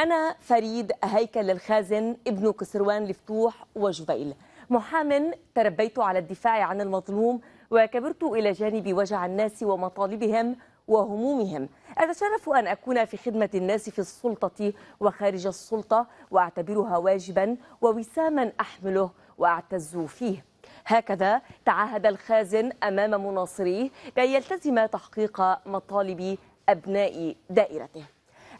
أنا فريد هيكل الخازن ابن كسروان لفتوح وجبيل محام تربيت على الدفاع عن المظلوم وكبرت إلى جانب وجع الناس ومطالبهم وهمومهم أتشرف أن أكون في خدمة الناس في السلطة وخارج السلطة وأعتبرها واجبا ووساما أحمله وأعتز فيه هكذا تعهد الخازن أمام مناصريه بأن يلتزم تحقيق مطالب أبناء دائرته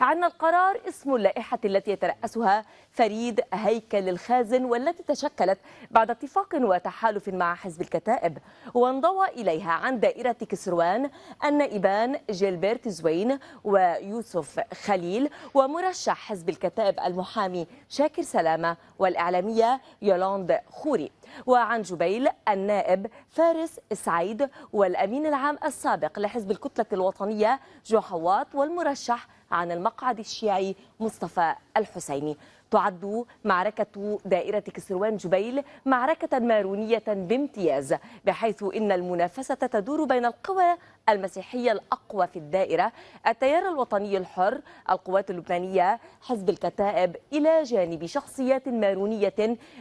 عن القرار اسم اللائحة التي يترأسها فريد هيكل الخازن والتي تشكلت بعد اتفاق وتحالف مع حزب الكتائب وانضوى إليها عن دائرة كسروان النائبان جيلبرت زوين ويوسف خليل ومرشح حزب الكتائب المحامي شاكر سلامة والإعلامية يولاند خوري وعن جبيل النائب فارس سعيد والأمين العام السابق لحزب الكتلة الوطنية جو حواط والمرشح عن المقعد الشيعي مصطفى الحسيني تعد معركة دائرة كسروان جبيل معركة مارونية بامتياز بحيث إن المنافسة تدور بين القوى المسيحية الأقوى في الدائرة التيار الوطني الحر القوات اللبنانية حزب الكتائب إلى جانب شخصيات مارونية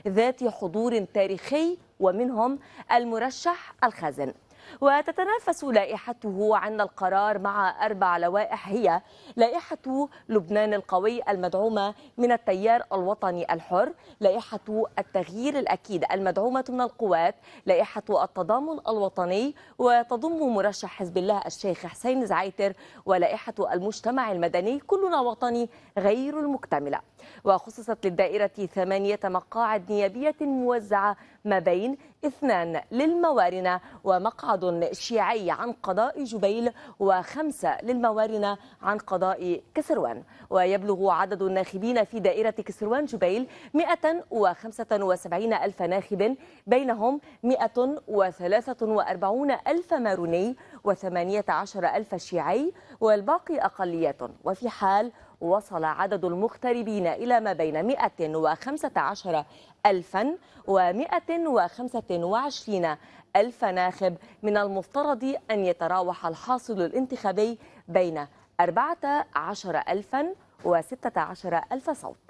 ذات حضور تاريخي ومنهم المرشح الخازن وتتنافس لائحته عن القرار مع أربع لوائح هي لائحة لبنان القوي المدعومة من التيار الوطني الحر لائحة التغيير الأكيد المدعومة من القوات لائحة التضامن الوطني وتضم مرشح حزب الله الشيخ حسين زعيتر ولائحة المجتمع المدني كلنا وطني غير المكتملة وخصصت للدائرة ثمانية مقاعد نيابية موزعة ما بين اثنان للموارنة ومقعد تعارض شيعي عن قضاء جبيل وخمسة للموارنة عن قضاء كسروان ويبلغ عدد الناخبين في دائرة كسروان جبيل 175 ألف ناخب بينهم 143 ألف ماروني و 118 ألف شيعي والباقي أقليات وفي حال وصل عدد المغتربين إلى ما بين 115 ألفا و125 ألف ناخب من المفترض أن يتراوح الحاصل الانتخابي بين 14 ألفا و16 ألف صوت